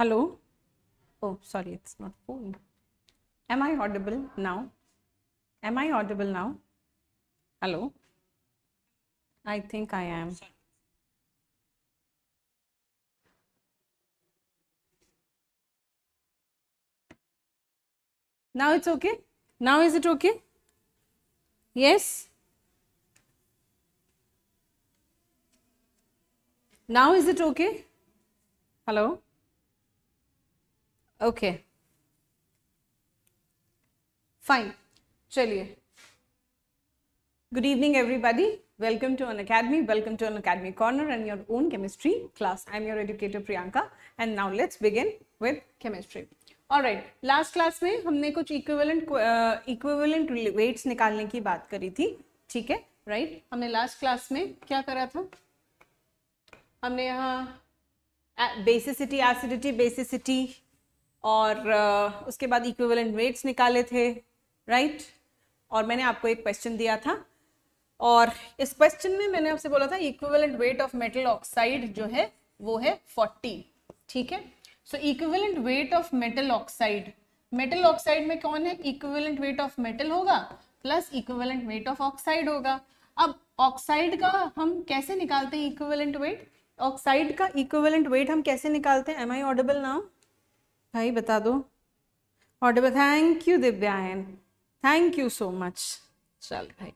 Hello? Oh, sorry, it's not going. Am I audible now? Am I audible now? Hello? I think I am. Now it's okay? Now is it okay? Yes? Now is it okay? Hello? Okay fine चलिए good evening everybody welcome to Unacademy welcome to Unacademy corner and your own chemistry class I am your educator Priyanka and now let's begin with chemistry और last class में हमने कुछ equivalent equivalent weights निकालने की बात करी थी ठीक है राइट right? हमने लास्ट क्लास में क्या करा था हमने यहाँ बेसिसिटी एसिडिटी बेसिसिटी और उसके बाद इक्विवेलेंट वेट्स निकाले थे राइट और मैंने आपको एक क्वेश्चन दिया था और इस क्वेश्चन में मैंने आपसे बोला था equivalent weight of metal oxide जो है वो है फोर्टी ठीक है so equivalent weight of metal oxide metal oxide में कौन है इक्विवेलेंट वेट ऑफ मेटल होगा plus equivalent weight of oxide होगा अब ऑक्साइड का हम कैसे निकालते हैं इक्विवेलेंट वेट ऑक्साइड का इक्विवेलेंट वेट हम कैसे निकालते हैं एम आई ऑडेबल नाउ भाई बता दो order thank you Divyayan thank you so much चल भाई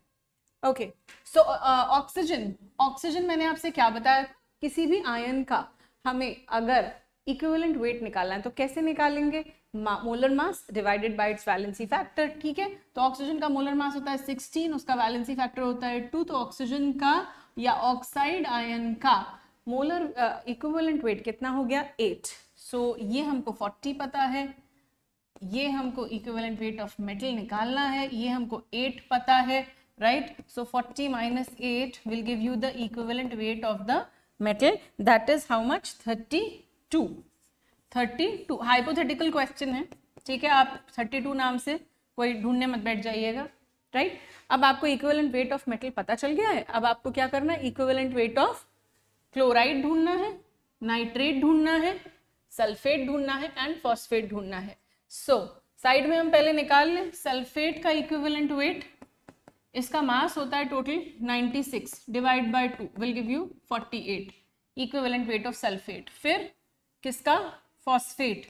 ओके सो ऑक्सीजन ऑक्सीजन मैंने आपसे क्या बताया किसी भी आयन का हमें अगर इक्विवेलेंट वेट निकालना है तो कैसे निकालेंगे molar mass divided by its valency factor ठीक है तो ऑक्सीजन का मोलर मास होता है 16 उसका वैलेंसी फैक्टर होता है 2 तो ऑक्सीजन का या ऑक्साइड आयन का मोलर इक्विवेलेंट वेट कितना हो गया एट सो so, ये हमको फोर्टी पता है ये हमको इक्विवेलेंट वेट ऑफ मेटल निकालना है ये हमको एट पता है forty minus eight will give you the equivalent weight of the metal that is how much thirty two thirty two hypothetical question है ठीक है आप थर्टी टू नाम से कोई ढूंढने मत बैठ जाइएगा राइट right? अब आपको इक्विवेलेंट वेट ऑफ मेटल पता चल गया है अब आपको क्या करना है इक्विवेलेंट वेट ऑफ क्लोराइड ढूंढना है नाइट्रेट ढूंढना है सल्फेट ढूंढना है एंड फॉस्फेट ढूंढना है सो so, साइड में हम पहले निकाल लें सल्फेट का इक्विवेलेंट वेट इसका मास होता है total 96 divide by two will give you 48 equivalent weight of sulphate फिर किसका phosphate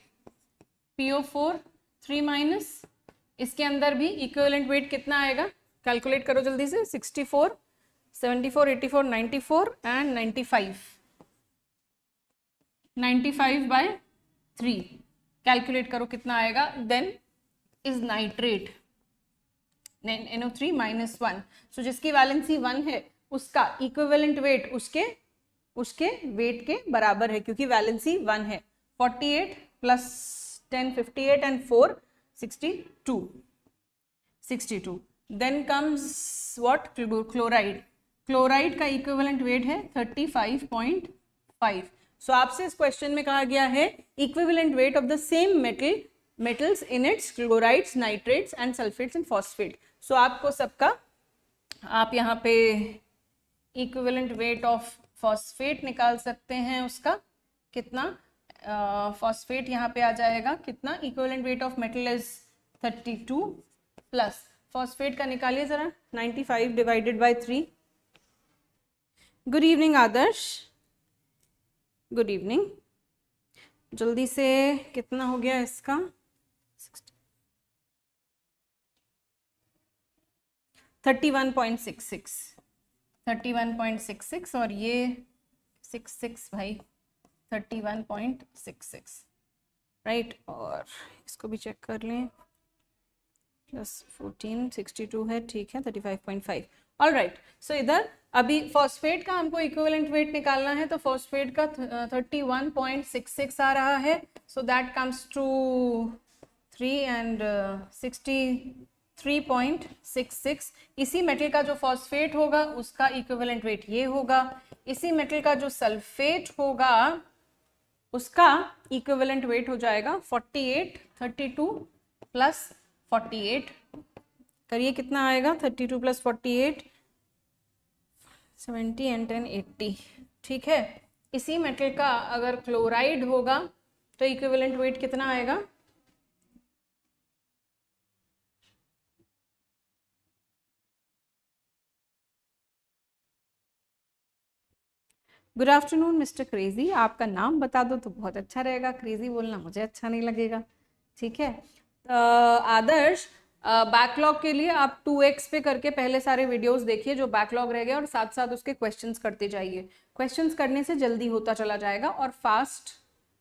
PO four three minus इसके अंदर भी इक्विवेलेंट वेट कितना आएगा कैलकुलेट करो जल्दी से 64 74, 94 and 95. 95 by 3 कैलकुलेट करो कितना आएगा then is nitrate then NO three minus one so जिसकी वैलेंसी वन है उसका इक्विवेलेंट वेट उसके उसके वेट के बराबर है क्योंकि वैलेंसी वन है 48 plus 10 58 and 4 62 62 then comes what chloride chloride का इक्विवेलेंट वेट है 35.5 सो आपसे इस क्वेश्चन में कहा गया है equivalent weight of the same metal metals in its chlorides nitrates and sulphates and phosphate so आपको सबका आप यहाँ पे इक्विवेलेंट वेट ऑफ फॉस्फेट निकाल सकते हैं उसका कितना फॉस्फेट uh, यहाँ पे आ जाएगा कितना equivalent weight of metal is 32 plus phosphate का निकालिए ज़रा 95 divided by three good evening Adarsh good evening जल्दी से कितना हो गया इसका thirty one point six six thirty one point six six और ये सिक्स सिक्स भाई thirty one point six six right और इसको भी चेक कर लें प्लस फोर्टीन सिक्सटी टू है ठीक है thirty five point five all right so इधर अभी फॉस्फेट का हमको इक्विवेलेंट वेट निकालना है तो फॉस्फेट का thirty one point six six आ रहा है so that comes to three and sixty three point six six इसी मेटल का जो फॉस्फेट होगा उसका इक्विवेलेंट वेट ये होगा इसी मेटल का जो सल्फेट होगा उसका इक्विवेलेंट वेट हो जाएगा forty eight thirty two plus forty eight करिए कितना आएगा thirty two plus forty eight seventy and ten eighty ठीक है इसी मेटल का अगर क्लोराइड होगा तो इक्विवेलेंट वेट कितना आएगा गुड आफ्टरनून मिस्टर क्रेजी आपका नाम बता दो तो बहुत अच्छा रहेगा क्रेजी बोलना मुझे अच्छा नहीं लगेगा ठीक है आदर्श बैकलॉग के लिए आप टू एक्स पे करके पहले सारे वीडियोस देखिए जो बैकलॉग रह गए और साथ साथ उसके क्वेश्चंस करते जाइए क्वेश्चंस करने से जल्दी होता चला जाएगा और फास्ट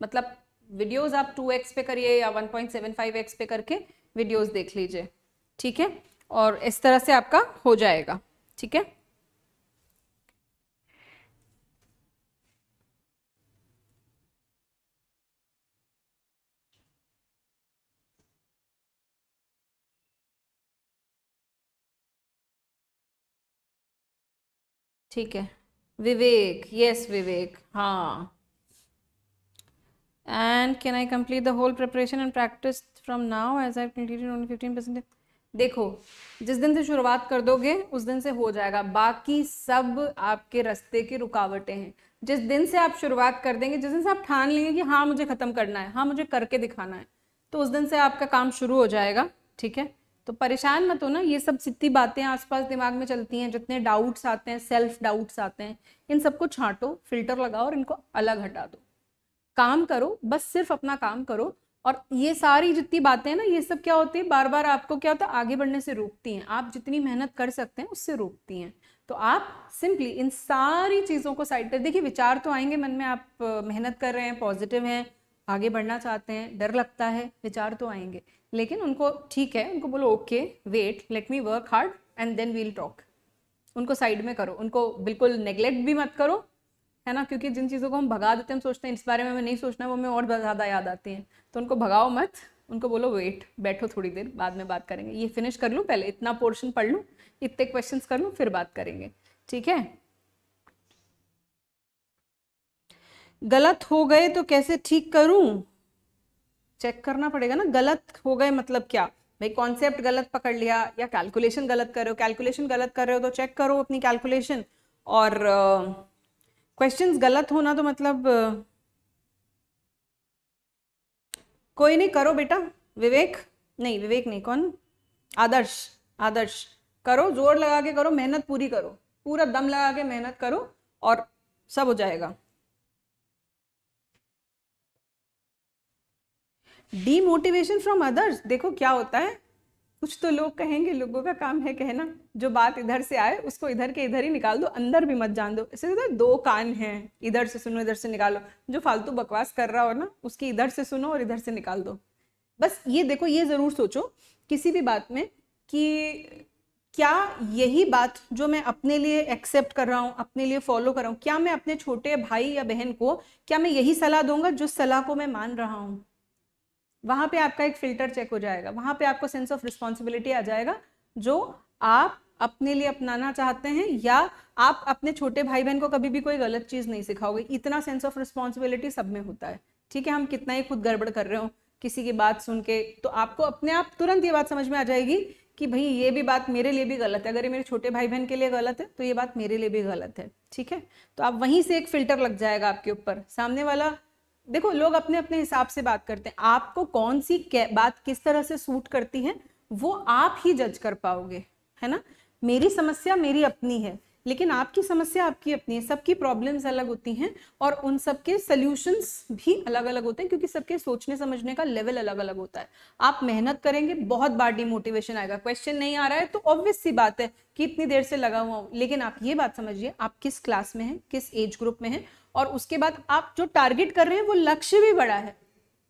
मतलब वीडियोस आप टू एक्स पे करिए या one point seven five X पे करके वीडियोस देख लीजिए ठीक है और इस तरह से आपका हो जाएगा ठीक है ठीक है विवेक यस विवेक हाँ and can I complete the whole preparation and practice from now as I completed only fifteen percent देखो जिस दिन से शुरुआत कर दोगे उस दिन से हो जाएगा बाकी सब आपके रस्ते की रुकावटें हैं जिस दिन से आप शुरुआत कर देंगे जिस दिन से आप ठान लेंगे कि हाँ मुझे ख़त्म करना है हाँ मुझे करके दिखाना है तो उस दिन से आपका काम शुरू हो जाएगा ठीक है तो परेशान मत हो ना ये सब सीधी बातें आसपास दिमाग में चलती हैं जितने डाउट्स आते हैं सेल्फ डाउट्स आते हैं इन सबको छांटो फिल्टर लगाओ और इनको अलग हटा दो काम करो बस सिर्फ अपना काम करो और ये सारी जितनी बातें हैं ना ये सब क्या होती है बार बार आपको क्या होता है आगे बढ़ने से रोकती हैं आप जितनी मेहनत कर सकते हैं उससे रोकती हैं तो आप सिंपली इन सारी चीज़ों को साइड पर देखिए विचार तो आएंगे मन में आप मेहनत कर रहे हैं पॉजिटिव हैं आगे बढ़ना चाहते हैं डर लगता है विचार तो आएंगे लेकिन उनको ठीक है उनको बोलो okay wait let me work hard and then we'll talk उनको साइड में करो उनको बिल्कुल नेग्लेक्ट भी मत करो है ना क्योंकि जिन चीज़ों को हम भगा देते हैं हम सोचते हैं इस बारे में हमें नहीं सोचना वो हमें और ज़्यादा याद आती हैं तो उनको भगाओ मत उनको बोलो वेट बैठो थोड़ी देर बाद में बात करेंगे ये फिनिश कर लूँ पहले इतना पोर्शन पढ़ लूँ इतने क्वेश्चन कर लूँ फिर बात करेंगे ठीक है गलत हो गए तो कैसे ठीक करूँ चेक करना पड़ेगा ना गलत हो गए मतलब क्या भाई कॉन्सेप्ट गलत पकड़ लिया या कैलकुलेशन गलत कर रहे हो कैलकुलेशन गलत कर रहे हो तो चेक करो अपनी कैलकुलेशन और क्वेश्चंस uh, गलत होना तो मतलब uh, कोई नहीं करो बेटा विवेक नहीं विवेक नहीं कौन आदर्श आदर्श करो जोर लगा के करो मेहनत पूरी करो पूरा दम लगा के मेहनत करो और सब हो जाएगा डीमोटिवेशन फ्रॉम अदर्स देखो क्या होता है कुछ तो लोग कहेंगे लोगों का काम है कहना जो बात इधर से आए उसको इधर के इधर ही निकाल दो अंदर भी मत जान दो इसे तो दो कान हैं इधर से सुनो इधर से निकालो जो फालतू बकवास कर रहा हो ना उसकी इधर से सुनो और इधर से निकाल दो बस ये देखो ये ज़रूर सोचो किसी भी बात में कि क्या यही बात जो मैं अपने लिए एक्सेप्ट कर रहा हूँ अपने लिए फॉलो कर रहा हूँ क्या मैं अपने छोटे भाई या बहन को क्या मैं यही सलाह दूंगा जो सलाह को मैं मान रहा हूँ वहां पे आपका एक फिल्टर चेक हो जाएगा वहां पे आपको सेंस ऑफ रिस्पॉन्सिबिलिटी आ जाएगा जो आप अपने लिए अपनाना चाहते हैं या आप अपने छोटे भाई बहन को कभी भी कोई गलत चीज़ नहीं सिखाओगे इतना सेंस ऑफ रिस्पॉन्सिबिलिटी सब में होता है ठीक है हम कितना ही खुद गड़बड़ कर रहे हो किसी की बात सुन के तो आपको अपने आप तुरंत ये बात समझ में आ जाएगी कि भाई ये भी बात मेरे लिए भी गलत है अगर ये मेरे छोटे भाई बहन के लिए गलत है तो ये बात मेरे लिए भी गलत है ठीक है तो आप वहीं से एक फिल्टर लग जाएगा आपके ऊपर सामने वाला देखो लोग अपने अपने हिसाब से बात करते हैं आपको कौन सी बात किस तरह से सूट करती है वो आप ही जज कर पाओगे है ना मेरी समस्या मेरी अपनी है लेकिन आपकी समस्या आपकी अपनी है सबकी प्रॉब्लम्स अलग होती हैं और उन सबके सल्यूशंस भी अलग अलग होते हैं क्योंकि सबके सोचने समझने का लेवल अलग अलग होता है आप मेहनत करेंगे बहुत बार डिमोटिवेशन आएगा क्वेश्चन नहीं आ रहा है तो ऑब्वियस सी बात है कि इतनी देर से लगा हुआ हूँ लेकिन आप ये बात समझिए आप किस क्लास में हैं किस एज ग्रुप में हैं और उसके बाद आप जो टारगेट कर रहे हैं वो लक्ष्य भी बड़ा है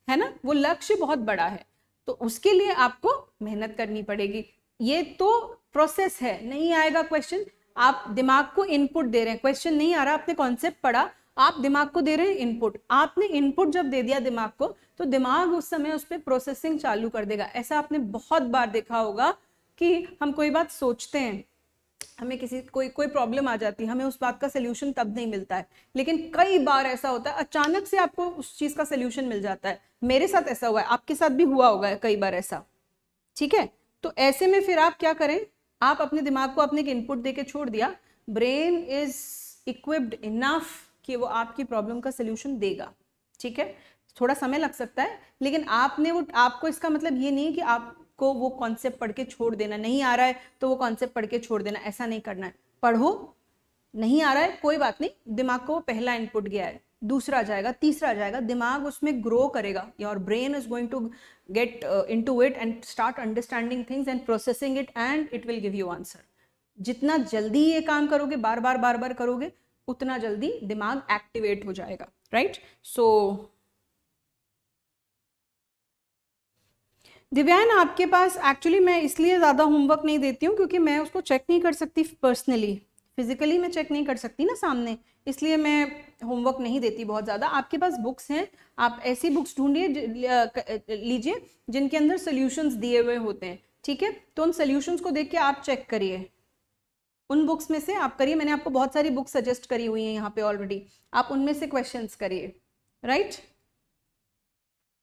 है ना वो लक्ष्य बहुत बड़ा है तो उसके लिए आपको मेहनत करनी पड़ेगी ये तो प्रोसेस है नहीं आएगा क्वेश्चन आप दिमाग को इनपुट दे रहे हैं क्वेश्चन नहीं आ रहा आपने कॉन्सेप्ट पढ़ा आप दिमाग को दे रहे हैं इनपुट आपने इनपुट जब दे दिया दिमाग को तो दिमाग उस समय उस पर प्रोसेसिंग चालू कर देगा ऐसा आपने बहुत बार देखा होगा कि हम कोई बात सोचते हैं हमें किसी कोई कोई प्रॉब्लम आ जाती है हमें उस बात का सोल्यूशन तब नहीं मिलता है लेकिन कई बार ऐसा होता है अचानक से आपको उस चीज़ का सोल्यूशन मिल जाता है मेरे साथ ऐसा हुआ है आपके साथ भी हुआ होगा कई बार ऐसा ठीक है तो ऐसे में फिर आप क्या करें आप अपने दिमाग को अपने एक इनपुट दे के छोड़ दिया ब्रेन इज इक्विप्ड इनफ कि वो आपकी प्रॉब्लम का सोल्यूशन देगा ठीक है थोड़ा समय लग सकता है लेकिन आपने वो आपको इसका मतलब ये नहीं कि आप को वो कॉन्सेप्ट पढ़ के छोड़ देना नहीं आ रहा है तो वो कॉन्सेप्ट पढ़ के छोड़ देना ऐसा नहीं करना है पढ़ो नहीं आ रहा है कोई बात नहीं दिमाग को पहला इनपुट गया है दूसरा जाएगा तीसरा जाएगा दिमाग उसमें ग्रो करेगा your brain is going to get into it and start understanding things and processing it and it will give you answer जितना जल्दी ये काम करोगे बार बार बार बार करोगे उतना जल्दी दिमाग एक्टिवेट हो जाएगा राइट सो दिव्यान आपके पास एक्चुअली मैं इसलिए ज़्यादा होमवर्क नहीं देती हूँ क्योंकि मैं उसको चेक नहीं कर सकती पर्सनली फिजिकली मैं चेक नहीं कर सकती ना सामने इसलिए मैं होमवर्क नहीं देती बहुत ज़्यादा आपके पास बुक्स हैं आप ऐसी बुक्स ढूंढिए लीजिए जिनके अंदर सोल्यूशंस दिए हुए होते हैं ठीक है तो उन सोल्यूशंस को देख के आप चेक करिए उन बुक्स में से आप करिए मैंने आपको बहुत सारी बुक्स सजेस्ट करी हुई हैं यहाँ पे ऑलरेडी आप उनमें से क्वेश्चन करिए राइट right?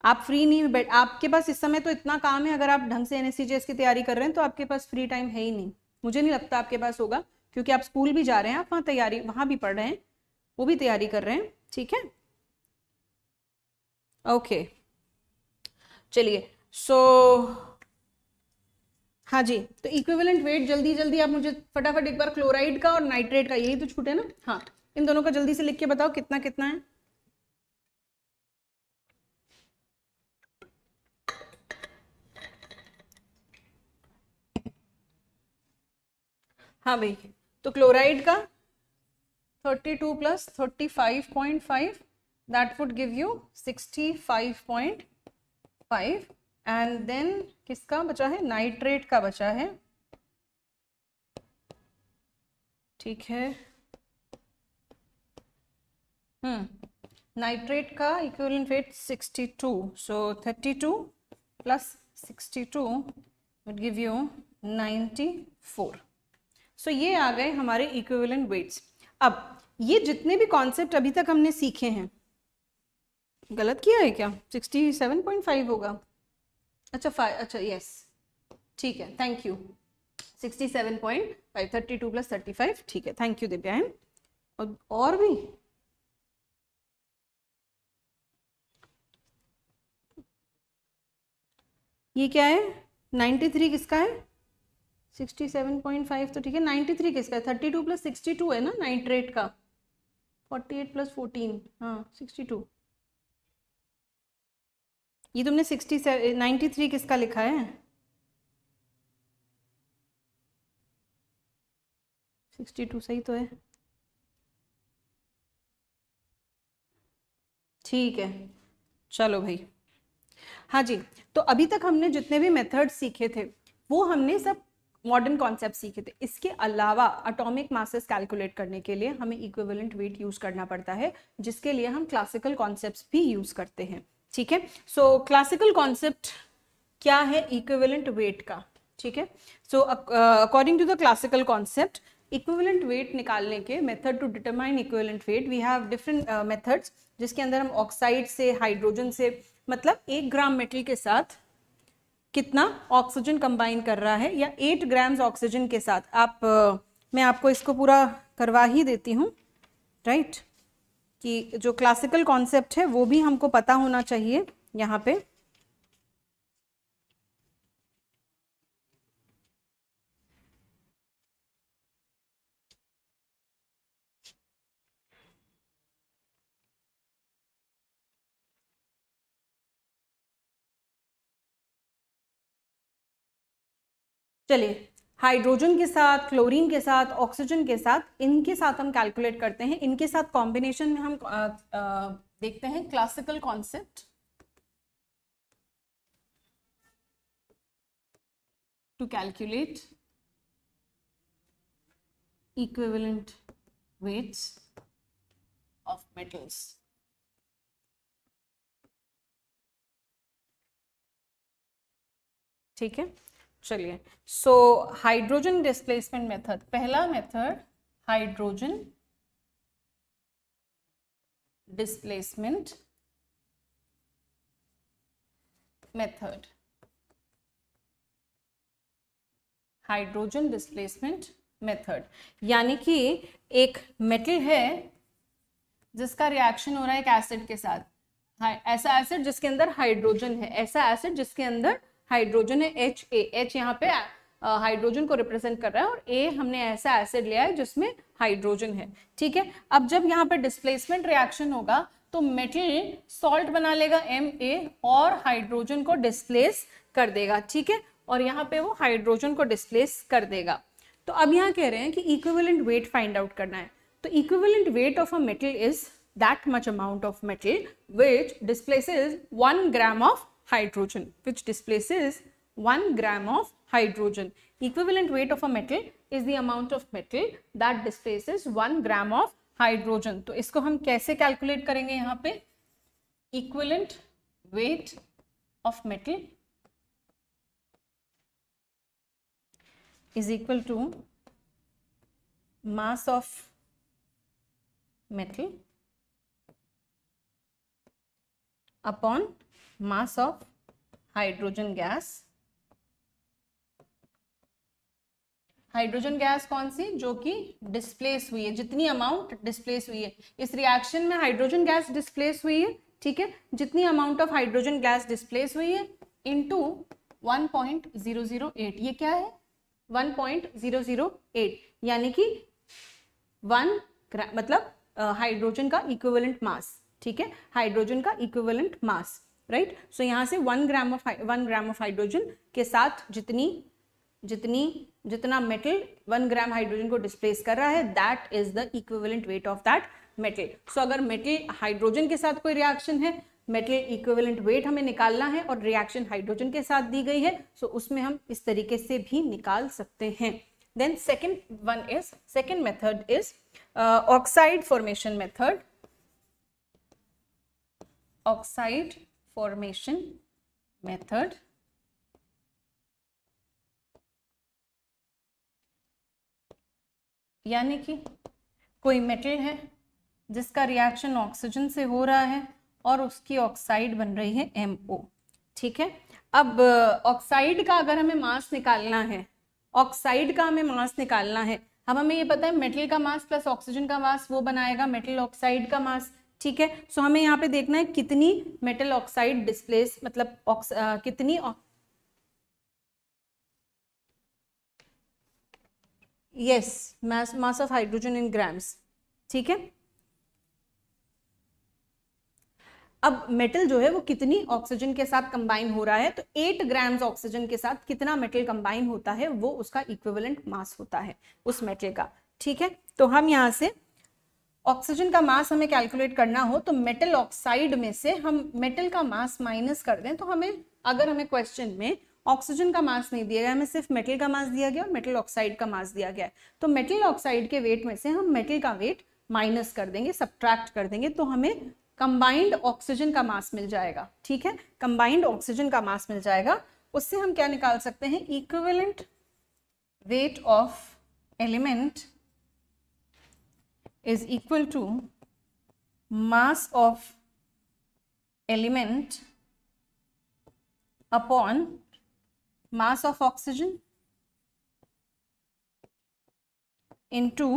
आप फ्री नहीं बैठ आपके पास इस समय तो इतना काम है अगर आप ढंग से एस की तैयारी कर रहे हैं तो आपके पास फ्री टाइम है ही नहीं मुझे नहीं लगता आपके पास होगा क्योंकि आप स्कूल भी जा रहे हैं आप वहाँ तैयारी वहाँ भी पढ़ रहे हैं वो भी तैयारी कर रहे हैं ठीक है ओके चलिए सो हाँ जी तो इक्विवेलेंट वेट जल्दी जल्दी आप मुझे फटाफट एक बार क्लोराइड का और नाइट्रेट का यही तो छूटे ना हाँ इन दोनों का जल्दी से लिख के बताओ कितना कितना है हाँ भाई तो क्लोराइड का 32 plus 35.5 that would give you 65.5 and then किसका बचा है नाइट्रेट का बचा है ठीक है हम्म नाइट्रेट का equivalent weight 62 so 32 plus 62 give you you 94 so ये आ गए हमारे इक्विवेलेंट वेट्स अब ये जितने भी कॉन्सेप्ट अभी तक हमने सीखे हैं गलत किया है क्या सिक्सटी सेवन पॉइंट फाइव होगा अच्छा फाइव अच्छा यस ठीक है thank you sixty seven point five thirty two plus thirty five ठीक है थैंक यू दिव्या और, और भी ये क्या है नाइन्टी थ्री किसका है सिक्सटी सेवन पॉइंट फाइव तो ठीक है नाइन्टी थ्री किसका है thirty two plus sixty two है ना नाइट्रेट का फोर्टी एट प्लस फोर्टीन हाँ सिक्सटी टू ये तुमने सिक्सटी सेवन नाइन्टी थ्री किसका लिखा है सिक्सटी टू सही तो है ठीक है चलो भाई हाँ जी तो अभी तक हमने जितने भी मेथड सीखे थे वो हमने सब मॉडर्न कॉन्सेप्ट सीखे थे इसके अलावा अटोमिक मासेस कैलकुलेट करने के लिए हमें इक्विवेलेंट वेट यूज करना पड़ता है जिसके लिए हम क्लासिकल कॉन्सेप्ट भी यूज करते हैं ठीक है सो क्लासिकल कॉन्सेप्ट क्या है इक्विवेलेंट वेट का ठीक है so according to the classical concept equivalent weight निकालने के method to determine equivalent weight we have different methods जिसके अंदर हम ऑक्साइड से हाइड्रोजन से मतलब एक ग्राम मेटल के साथ कितना ऑक्सीजन कंबाइन कर रहा है या एट ग्राम्स ऑक्सीजन के साथ आप मैं आपको इसको पूरा करवा ही देती हूँ राइट कि जो क्लासिकल कॉन्सेप्ट है वो भी हमको पता होना चाहिए यहाँ पे चलिए हाइड्रोजन के साथ क्लोरीन के साथ ऑक्सीजन के साथ इनके साथ हम कैलकुलेट करते हैं इनके साथ कॉम्बिनेशन में हम आ, आ, देखते हैं classical concept to calculate equivalent weights of metals ठीक है चलिए सो हाइड्रोजन डिस्प्लेसमेंट मेथड पहला method hydrogen displacement method hydrogen displacement method यानी कि एक मेटल है जिसका रिएक्शन हो रहा है एक एसिड के साथ ऐसा एसिड जिसके अंदर हाइड्रोजन है ऐसा एसिड जिसके अंदर हाइड्रोजन है एच ए एच यहाँ पे हाइड्रोजन को रिप्रेजेंट कर रहा है और ए हमने ऐसा एसिड लिया है जिसमें हाइड्रोजन है ठीक है अब जब यहाँ पे डिस्प्लेसमेंट रिएक्शन होगा तो मेटल सॉल्ट बना लेगा एम ए और हाइड्रोजन को डिस्प्लेस कर देगा ठीक है और यहाँ पे वो हाइड्रोजन को डिस्प्लेस कर देगा तो अब यहाँ कह रहे हैं कि इक्विवेलेंट वेट फाइंड आउट करना है तो equivalent weight of a metal is that much amount of metal which displace one gram of hydrogen which displaces 1 gram of hydrogen. Equivalent weight of a metal is the amount of metal that displaces 1 gram of hydrogen. to isko hum kaise calculate karenge yahan pe Equivalent weight of metal is equal to mass of metal upon mass of hydrogen gas hydrogen gas कौन सी जो कि displace हुई है जितनी amount displace हुई है इस रिएक्शन में हाइड्रोजन गैस डिस्प्लेस हुई है ठीक है जितनी amount of hydrogen gas displace हुई है इनटू 1.008 ये क्या है 1.008 यानी कि वन मतलब हाइड्रोजन का इक्विवेलेंट मास ठीक है हाइड्रोजन का इक्विवेलेंट मास राइट सो यहाँ से one gram of one gram of hydrogen के साथ जितनी जितनी जितना मेटल वन ग्राम हाइड्रोजन को डिस्प्लेस कर रहा है that is the equivalent weight of that metal so अगर मेटल हाइड्रोजन के साथ कोई रिएक्शन है मेटल इक्विवेलेंट वेट हमें निकालना है और रिएक्शन हाइड्रोजन के साथ दी गई है सो so उसमें हम इस तरीके से भी निकाल सकते हैं then second one is second method is oxide formation method oxide formation method यानी कि कोई मेटल है जिसका रिएक्शन ऑक्सीजन से हो रहा है और उसकी ऑक्साइड बन रही है एम ठीक है अब ऑक्साइड uh, का अगर हमें मास निकालना है ऑक्साइड का हमें मास निकालना है अब हमें ये पता है मेटल का मास प्लस ऑक्सीजन का मास वो बनाएगा मेटल ऑक्साइड का मास ठीक है सो हमें यहाँ पे देखना है कितनी मेटल ऑक्साइड डिस्प्लेस मतलब ऑक्स कितनी yes mass mass of hydrogen in grams ठीक है अब मेटल जो है वो कितनी ऑक्सीजन के साथ कंबाइन हो रहा है तो एट ग्राम्स ऑक्सीजन के साथ कितना मेटल कंबाइन होता है वो उसका इक्विवेलेंट मास होता है उस मेटल का ठीक है तो हम यहां से ऑक्सीजन का मास हमें कैलकुलेट करना हो तो मेटल ऑक्साइड में से हम मेटल का मास माइनस कर दें तो हमें अगर हमें क्वेश्चन में ऑक्सीजन का मास नहीं दिया गया हमें सिर्फ मेटल का मास दिया गया और मेटल ऑक्साइड का मास दिया गया है तो मेटल ऑक्साइड के वेट में से हम मेटल का वेट माइनस कर देंगे सब्ट्रैक्ट कर देंगे तो हमें कंबाइंड ऑक्सीजन का मास मिल जाएगा ठीक है कंबाइंड ऑक्सीजन का मास मिल जाएगा उससे हम क्या निकाल सकते हैं equivalent weight of element is equal to mass of element upon mass of oxygen into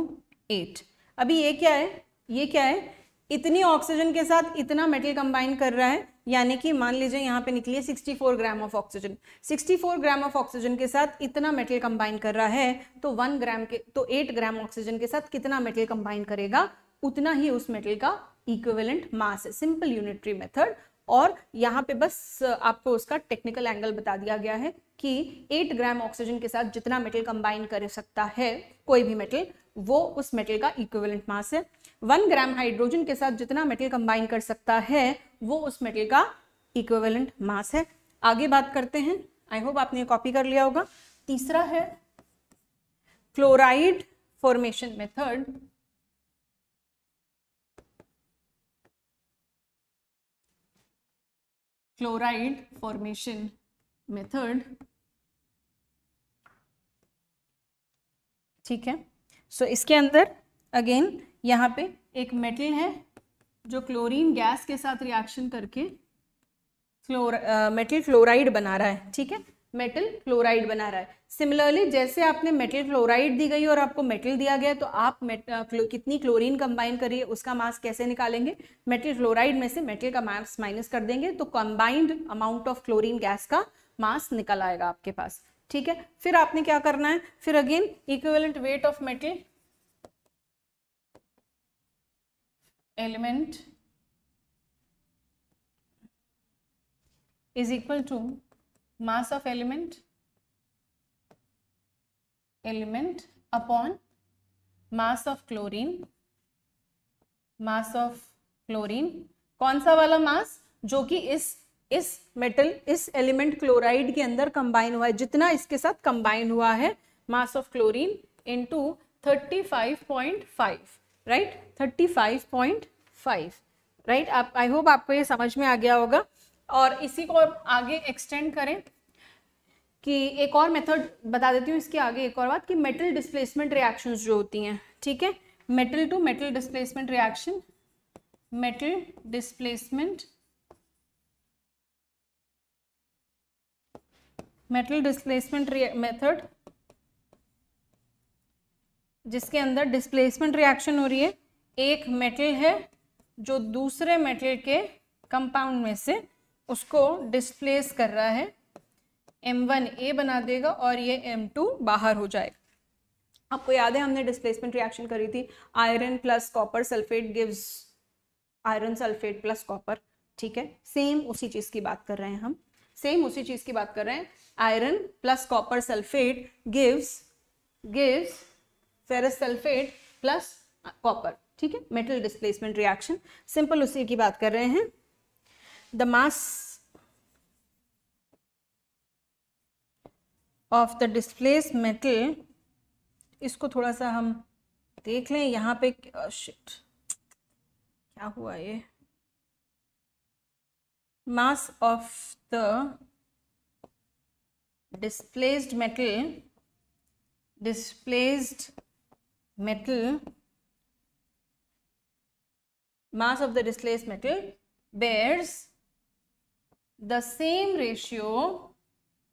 8 अभी ये क्या है ये क्या है इतनी ऑक्सीजन के साथ इतना मेटल कंबाइन कर रहा है यानी कि मान लीजिए यहाँ पे निकली है 64 gram of oxygen 64 gram of oxygen के साथ इतना मेटल कंबाइन कर रहा है तो वन ग्राम के तो एट ग्राम ऑक्सीजन के साथ कितना मेटल कंबाइन करेगा उतना ही उस मेटल का इक्विवेलेंट मास है सिंपल यूनिटरी मेथड और यहाँ पे बस आपको उसका टेक्निकल एंगल बता दिया गया है कि एट ग्राम ऑक्सीजन के साथ जितना मेटल कंबाइन कर सकता है कोई भी मेटल वो उस मेटल का इक्विवेलेंट मास है वन ग्राम हाइड्रोजन के साथ जितना मेटल कंबाइन कर सकता है वो उस मेटल का इक्वेलेंट मास है आगे बात करते हैं आई होप आपने कॉपी कर लिया होगा तीसरा है chloride formation method chloride formation method ठीक है सो so, इसके अंदर अगेन यहाँ पे एक मेटल है जो क्लोरीन गैस के साथ रिएक्शन करके क्लोर मेटल क्लोराइड बना रहा है ठीक है मेटल क्लोराइड बना रहा है सिमिलरली जैसे आपने मेटल क्लोराइड दी गई और आपको मेटल दिया गया तो आप मेट क्लो, कितनी क्लोरीन कंबाइन करिए उसका मास कैसे निकालेंगे मेटल क्लोराइड में से मेटल का मास माइनस कर देंगे तो combined amount of chlorine gas का मास निकल आएगा आपके पास ठीक है फिर आपने क्या करना है फिर again equivalent weight of metal element is equal to mass of element element upon mass of chlorine mass of chlorine कौन सा वाला मास जो कि इस इस मेटल इस एलिमेंट क्लोराइड के अंदर कंबाइन हुआ है जितना इसके साथ कंबाइन हुआ है mass of chlorine into 35.5 right thirty five point five right आप आई होप आपको ये समझ में आ गया होगा और इसी को आगे एक्सटेंड करें कि एक और मेथड बता देती हूँ इसके आगे एक और बात कि मेटल डिस्प्लेसमेंट रिएक्शंस जो होती हैं ठीक है metal to metal displacement reaction metal displacement metal displacement method जिसके अंदर डिस्प्लेसमेंट रिएक्शन हो रही है एक मेटल है जो दूसरे मेटल के कंपाउंड में से उसको डिस्प्लेस कर रहा है एम वन ए बना देगा और ये एम टू बाहर हो जाएगा आपको याद है हमने डिस्प्लेसमेंट रिएक्शन करी थी iron plus copper sulphate gives iron sulphate plus copper ठीक है सेम उसी चीज़ की बात कर रहे हैं हम सेम उसी चीज़ की बात कर रहे हैं iron plus copper sulphate gives gives ferrous sulphate plus copper ठीक है मेटल डिस्प्लेसमेंट रिएक्शन सिंपल उसी की बात कर रहे हैं the mass of the displace metal इसको थोड़ा सा हम देख लें यहाँ पे शिट uh, क्या हुआ ये mass of the displaced metal displaced metal mass of the displaced metal bears the same ratio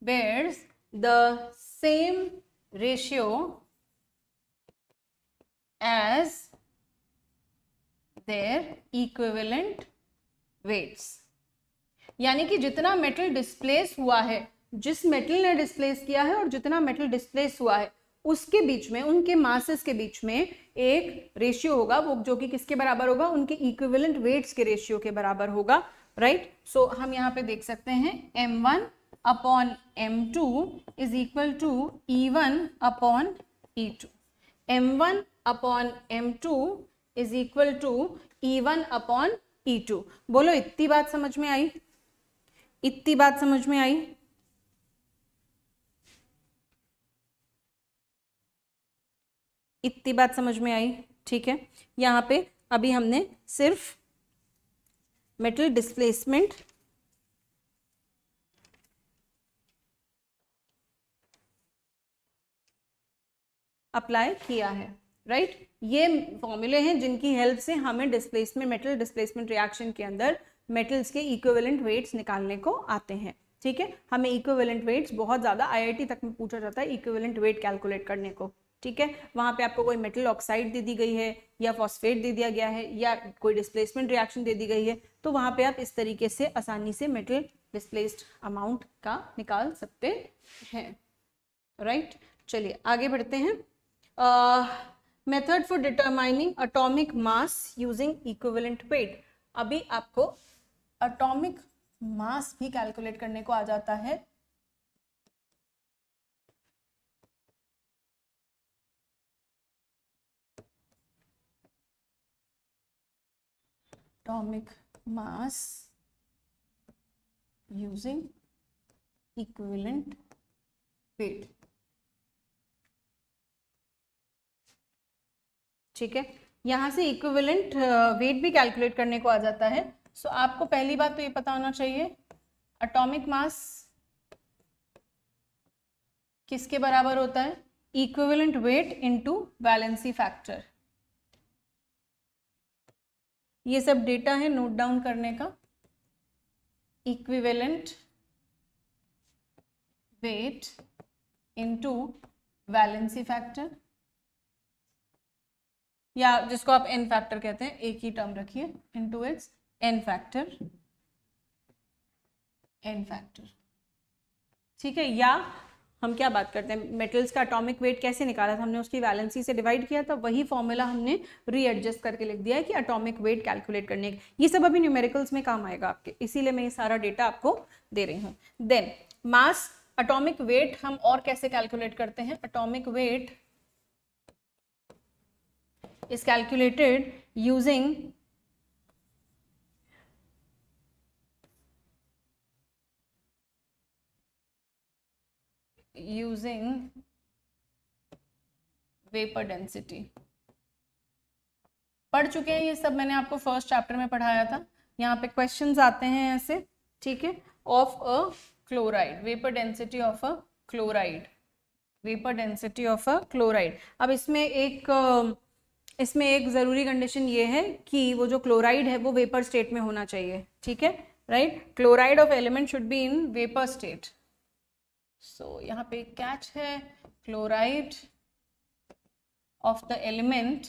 bears the same ratio as their equivalent weights यानी कि जितना मेटल डिस्प्लेस हुआ है जिस मेटल ने डिस्प्लेस किया है और जितना मेटल डिस्प्लेस हुआ है उसके बीच में उनके मासेस के बीच में एक रेशियो होगा वो जो कि किसके बराबर होगा उनके इक्विवेलेंट वेट्स के रेशियो के बराबर होगा राइट right? सो so, हम यहाँ पे देख सकते हैं M one upon M two is equal to E one upon E two M one upon M two is equal to E one upon E two बोलो इतनी बात समझ में आई इतनी बात समझ में आई इतनी बात समझ में आई ठीक है यहाँ पे अभी हमने सिर्फ मेटल डिस्प्लेसमेंट अप्लाई किया है राइट right? ये फॉर्मूले हैं जिनकी हेल्प से हमें डिस्प्लेसमेंट मेटल डिस्प्लेसमेंट रिएक्शन के अंदर मेटल्स के इक्विवेलेंट वेट्स निकालने को आते हैं ठीक है हमें इक्विवेलेंट वेट्स बहुत ज़्यादा आईआईटी तक में पूछा जाता है इक्विवेलेंट वेट कैलकुलेट करने को ठीक है वहां पे आपको कोई मेटल ऑक्साइड दे दी गई है या फॉस्फेट दे दिया गया है या कोई डिस्प्लेसमेंट रिएक्शन दे दी गई है तो वहां पे आप इस तरीके से आसानी से मेटल डिस्प्लेस्ड अमाउंट का निकाल सकते हैं राइट चलिए आगे बढ़ते हैं method for determining atomic mass using equivalent weight अभी आपको अटोमिक मास भी कैलकुलेट करने को आ जाता है atomic mass using equivalent weight ठीक है यहां से इक्विवेलेंट वेट uh, भी कैलकुलेट करने को आ जाता है सो so, आपको पहली बात तो ये पता होना चाहिए अटोमिक मास किसके बराबर होता है equivalent weight into valency factor ये सब डेटा है नोट डाउन करने का equivalent weight into valency factor या जिसको आप एन फैक्टर कहते हैं एक ही टर्म रखिए into its n factor n factor ठीक है या हम क्या बात करते हैं मेटल्स का अटोमिक वेट कैसे निकाला था हमने उसकी वैलेंसी से डिवाइड किया था वही फॉर्मूला हमने रीएडजस्ट करके लिख दिया है कि अटोमिक वेट कैलकुलेट करने ये सब अभी न्यूमेरिकल्स में काम आएगा आपके इसीलिए मैं ये सारा डेटा आपको दे रही हूँ देन मास अटोमिक वेट हम और कैसे कैलकुलेट करते हैं atomic weight is calculated using using vapour density पढ़ चुके हैं ये सब मैंने आपको फर्स्ट चैप्टर में पढ़ाया था यहाँ पे क्वेश्चंस आते हैं ऐसे ठीक है of a chloride vapour density of a chloride vapour density of a chloride अब इसमें एक इसमें एक ज़रूरी कंडीशन ये है कि वो जो क्लोराइड है वो वेपर स्टेट में होना चाहिए ठीक है right chloride of element should be in vapour state so so, यहाँ पे कैच है chloride of the element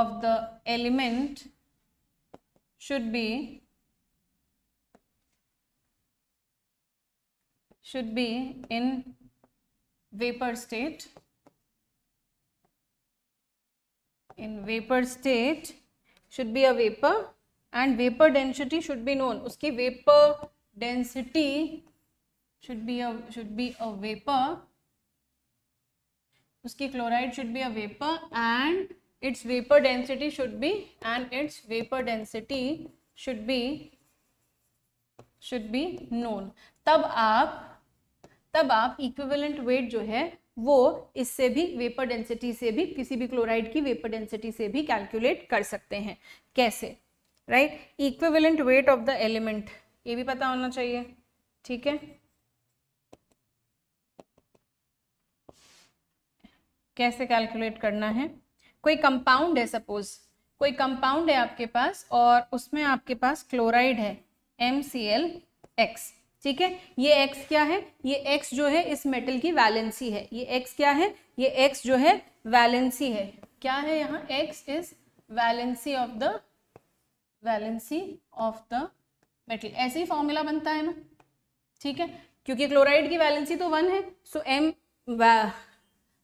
of the element should be should be in vapour state in vapour state should be a vapour and vapour density should be known उसकी vapour density should be a should be a vapor uski chloride should be a vapor and its vapor density should be and its vapor density should be should be known tab aap तब आप equivalent weight जो है वो इससे भी vapour density से भी किसी भी क्लोराइड की वेपर डेंसिटी से भी कैलकुलेट कर सकते हैं कैसे right equivalent weight of the element ये भी पता होना चाहिए ठीक है कैसे कैलकुलेट करना है कोई कंपाउंड है सपोज कोई कंपाउंड है आपके पास और उसमें आपके पास क्लोराइड है एम सी एल एक्स ठीक है ये x क्या है ये x जो है इस मेटल की वैलेंसी है ये x क्या है ये x जो है वैलेंसी है क्या है यहाँ x is valency of the valency of the metal ऐसे ही फॉर्मूला बनता है ना ठीक है क्योंकि क्लोराइड की वैलेंसी तो वन है सो m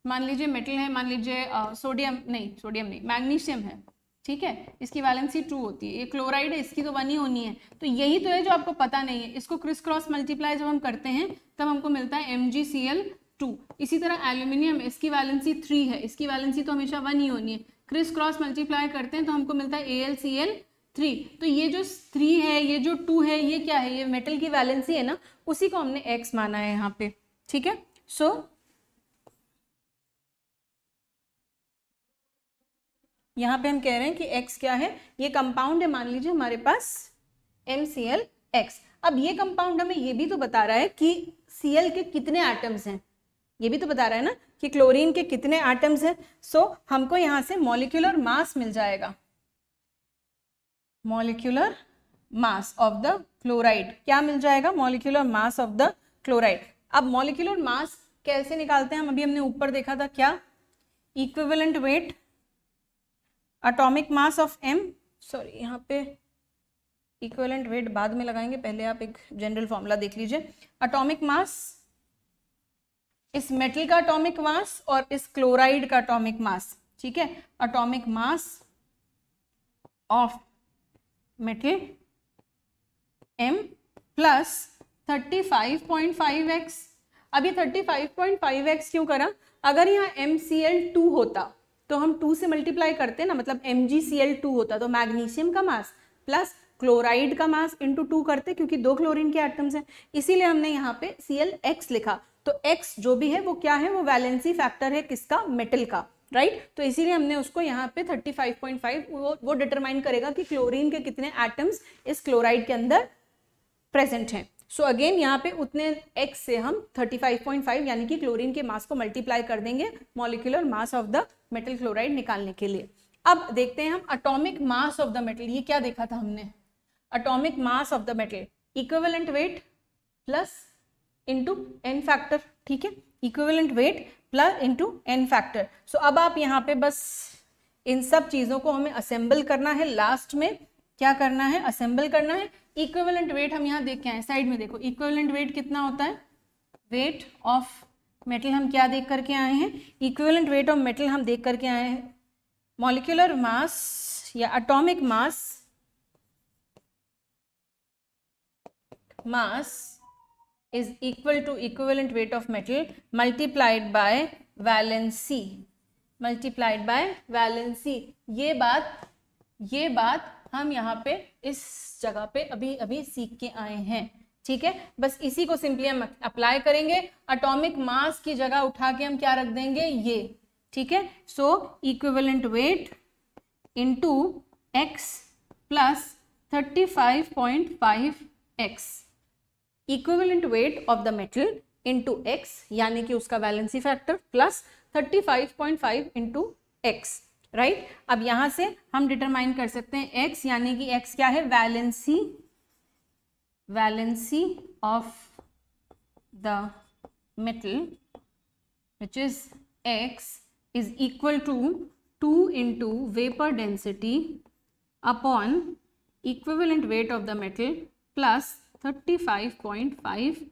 मान लीजिए मेटल है मान लीजिए सोडियम नहीं सोडियम नहीं मैग्नीशियम है ठीक है इसकी वैलेंसी टू होती है ये क्लोराइड है इसकी तो वन ही होनी है तो यही तो है जो आपको पता नहीं है इसको क्रिस क्रॉस मल्टीप्लाई जब हम करते हैं तब हमको मिलता है M G C L two इसी तरह एल्यूमिनियम इसकी वैलेंसी थ्री है इसकी वैलेंसी तो हमेशा वन ही होनी है क्रिस क्रॉस मल्टीप्लाई करते हैं तो हमको मिलता है A L C L three तो ये जो थ्री है ये जो टू है ये क्या है ये मेटल की वैलेंसी है ना उसी को हमने एक्स माना है यहाँ पे ठीक है सो so, यहाँ पे हम कह रहे हैं कि एक्स क्या है ये कंपाउंड है मान लीजिए हमारे पास एम सी एल एक्स अब ये कंपाउंड हमें ये भी तो बता रहा है कि सी एल के कितने आइटम्स हैं ये भी तो बता रहा है ना कि क्लोरीन के कितने आइटम्स हैं सो so, हमको यहाँ से मॉलिक्यूलर मास मिल जाएगा molecular mass of the chloride क्या मिल जाएगा molecular mass of the chloride अब मॉलिक्यूलर मास कैसे निकालते हैं हम अभी हमने ऊपर देखा था क्या equivalent weight atomic mass of M sorry यहाँ पे इक्वलेंट वेट बाद में लगाएंगे पहले आप एक जनरल फॉर्मूला देख लीजिए अटोमिक मास इस मेटल का अटोमिक मास और इस क्लोराइड का अटोमिक मास ठीक है atomic mass of metal M plus 35.5x point five 35.5x क्यों करा अगर यहाँ एम सी एल टू होता तो हम टू से मल्टीप्लाई करते हैं ना मतलब M G C L two होता तो मैग्नीशियम का मास प्लस क्लोराइड का मास इंटू टू करते क्योंकि दो क्लोरीन के एटम्स हैं इसीलिए हमने यहाँ पे सी एल एक्स लिखा तो एक्स जो भी है वो क्या है वो वैलेंसी फैक्टर है किसका मेटल का राइट right? तो इसीलिए हमने उसको यहाँ पे 35.5 वो वो डिटरमाइन करेगा कि क्लोरीन के कितने एटम्स इस क्लोराइड के अंदर प्रेजेंट हैं सो so अगेन यहाँ पे उतने एक्स से हम 35.5 यानी कि क्लोरीन के मास को मल्टीप्लाई कर देंगे molecular mass of the metal chloride निकालने के लिए अब देखते हैं हम atomic mass of the metal ये क्या देखा था हमने atomic mass of the metal equivalent weight plus into n factor ठीक है equivalent weight plus into n factor so अब आप यहाँ पे बस इन सब चीज़ों को हमें असेंबल करना है लास्ट में क्या करना है असेंबल करना है इक्वेवेलेंट वेट हम यहाँ देख के आए साइड में देखो इक्वेवेलेंट वेट कितना होता है वेट ऑफ मेटल हम क्या देख करके आए हैं इक्वेलेंट वेट ऑफ मेटल हम देख करके आए हैं मॉलिकुलर मास या atomic mass mass is equal to equivalent weight of metal multiplied by valency multiplied by valency ये बात ये बात हम यहाँ पे इस जगह पे अभी अभी सीख के आए हैं ठीक है बस इसी को सिंपली हम अप्लाई करेंगे अटोमिक मास की जगह उठा के हम क्या रख देंगे ये ठीक है so equivalent weight into X plus thirty five point five X equivalent weight of the metal into X यानी कि उसका valency factor plus thirty five point five into X right अब यहां से हम डिटरमाइन कर सकते हैं एक्स यानी कि एक्स क्या है valency valency of the metal which is X is equal to two into vapour density upon equivalent weight of the metal plus thirty five point five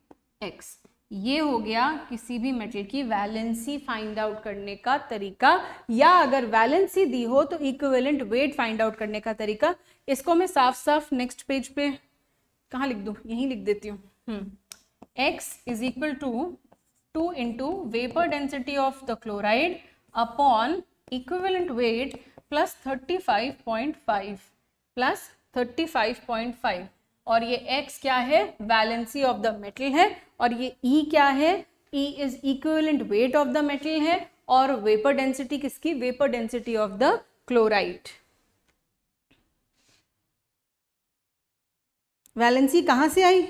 X ये हो गया किसी भी मेटल की वैलेंसी फाइंड आउट करने का तरीका या अगर वैलेंसी दी हो तो इक्विवेलेंट वेट फाइंड आउट करने का तरीका इसको मैं साफ साफ नेक्स्ट पेज पे कहाँ लिख दूँ यहीं लिख देती हूँ X is equal to two into vapour density of the chloride upon equivalent weight plus thirty five point five plus thirty five point five और ये एक्स क्या है वैलेंसी ऑफ द मेटल है और ये ई e क्या है E is equivalent weight of the metal है और वेपर डेंसिटी किसकी vapour density of the chloride valency कहां से आई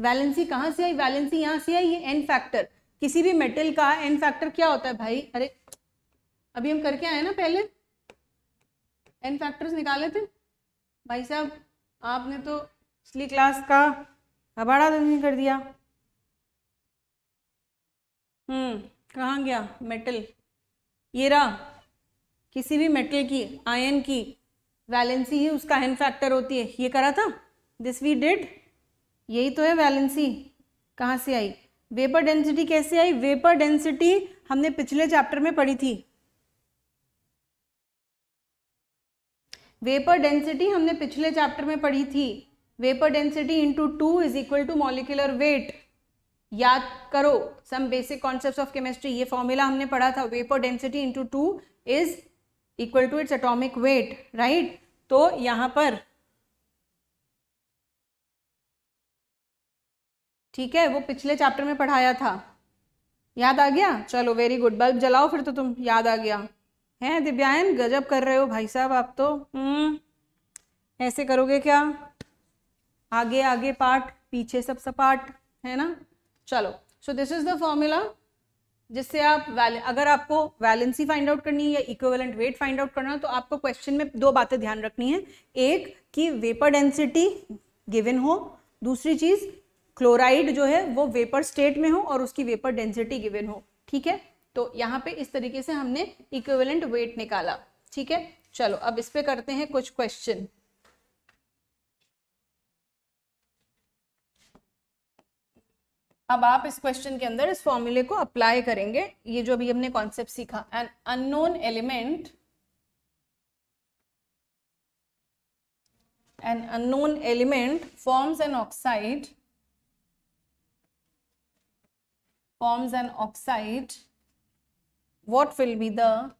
वैलेंसी कहां से आई वैलेंसी यहां से आई ये एन फैक्टर किसी भी मेटल का एन फैक्टर क्या होता है भाई अरे अभी हम करके आए ना पहले एन फैक्टर्स निकाले थे भाई साहब आपने तो पिछली क्लास का हबाड़ा नहीं कर दिया हम्म कहाँ गया मेटल ये रहा किसी भी मेटल की आयन की वैलेंसी ही उसका एन फैक्टर होती है ये करा था दिस वी डिड यही तो है वैलेंसी कहाँ से आई वेपर डेंसिटी कैसे आई वेपर डेंसिटी हमने पिछले चैप्टर में पढ़ी थी वेपर डेंसिटी हमने पिछले चैप्टर में पढ़ी थी vapour density into two is equal to molecular weight याद करो some basic concept of chemistry ये फॉर्मूला हमने पढ़ा था vapour density into two is equal to its atomic weight right तो यहाँ पर ठीक है वो पिछले चैप्टर में पढ़ाया था याद आ गया चलो वेरी गुड बल्ब जलाओ फिर तो तुम याद आ गया हैं दिव्यायन गजब कर रहे हो भाई साहब आप तो हम्म, ऐसे करोगे क्या आगे आगे पार्ट पीछे सब सपाट है ना चलो so this is the formula जिससे आप अगर आपको वैलेंसी फाइंड आउट करनी है या इक्विवेलेंट वेट फाइंड आउट करना है तो आपको क्वेश्चन में दो बातें ध्यान रखनी है एक कि वेपर डेंसिटी गिवन हो दूसरी चीज़ क्लोराइड जो है वो वेपर स्टेट में हो और उसकी वेपर डेंसिटी गिवन हो ठीक है तो यहाँ पे इस तरीके से हमने इक्विवेलेंट वेट निकाला ठीक है चलो अब इस पे करते हैं कुछ क्वेश्चन अब आप इस क्वेश्चन के अंदर इस फॉर्मूले को अप्लाई करेंगे ये जो अभी हमने कॉन्सेप्ट सीखा an unknown element an unknown element forms an oxide forms an oxide what will be the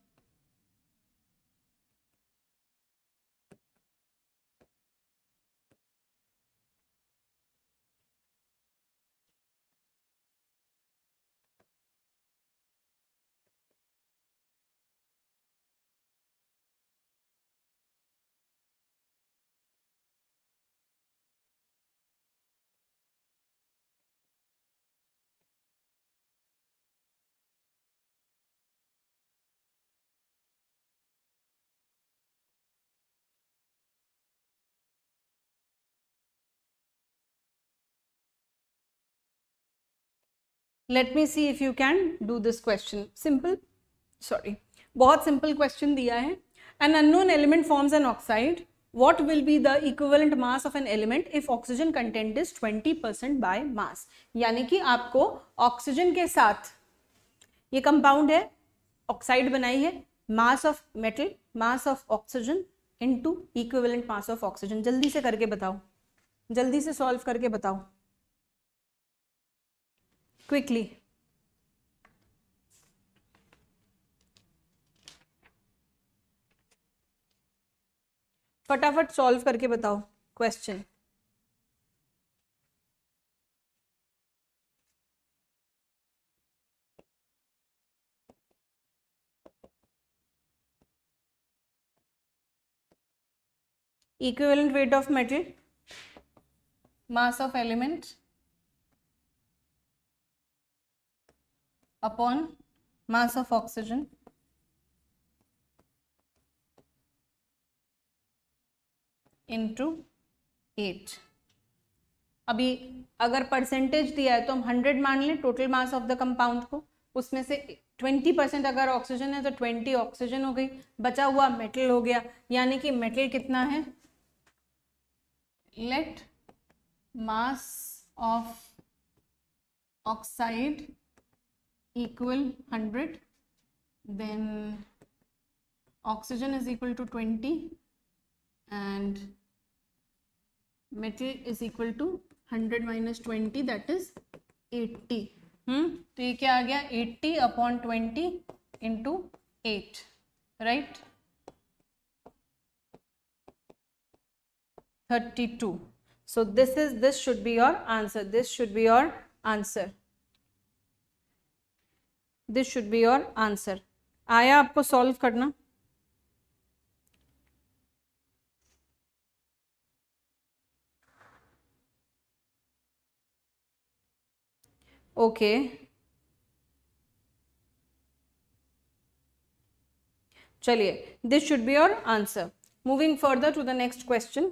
let me see if you can do this question simple sorry बहुत सिंपल क्वेश्चन दिया है an unknown element forms an oxide what will be the equivalent mass of an element if oxygen content is 20% by mass यानी कि आपको oxygen के साथ ये compound है ऑक्साइड बनाई है mass of metal mass of oxygen into equivalent mass of oxygen जल्दी से करके बताओ जल्दी से सॉल्व करके बताओ quickly. फटाफट सॉल्व करके बताओ question equivalent weight of metal mass of elements upon mass of oxygen into eight अभी अगर परसेंटेज दिया है तो हम हंड्रेड मान लें total mass of the compound को उसमें से ट्वेंटी परसेंट अगर ऑक्सीजन है तो ट्वेंटी ऑक्सीजन हो गई बचा हुआ मेटल हो गया यानी कि मेटल कितना है let mass of oxide equal 100 then oxygen is equal to 20 and metal is equal to 100 minus 20 that is 80 Hmm. तो ये क्या 80 upon 20 into eight. Right. 32 so this is this should be your answer this should be your answer this should be your answer आया आपको solve करना okay okay. चलिए this should be your answer moving further to the next question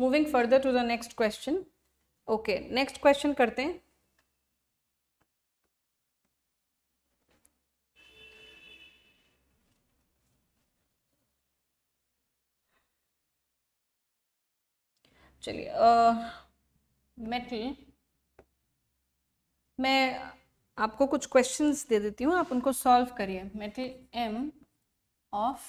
moving further to the next question okay next question करते हैं चलिए metal मैं आपको कुछ क्वेश्चंस दे देती हूँ आप उनको सॉल्व करिए metal M of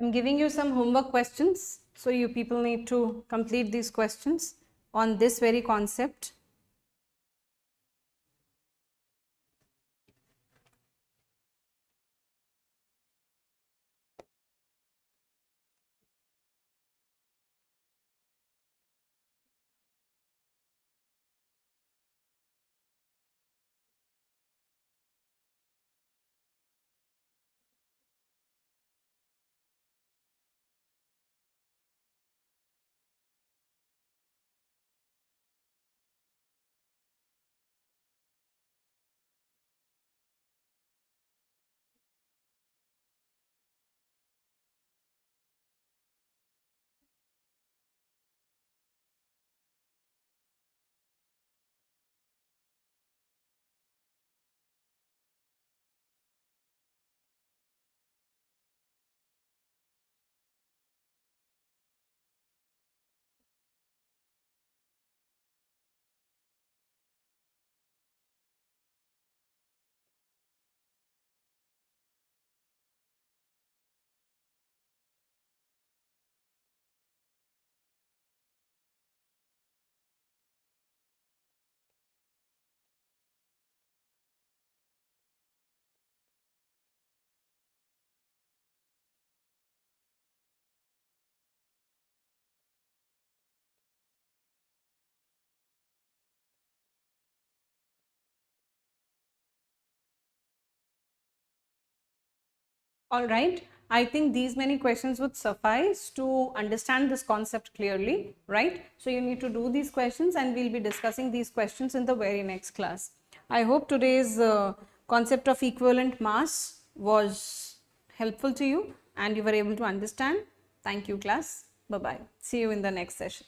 I'm giving you some homework questions. So you people need to complete these questions on this very concept. All right. I think these many questions would suffice to understand this concept clearly, right? So you need to do these questions and we'll be discussing these questions in the very next class. I hope today's uh, concept of equivalent mass was helpful to you and you were able to understand. Thank you class. Bye-bye. See you in the next session.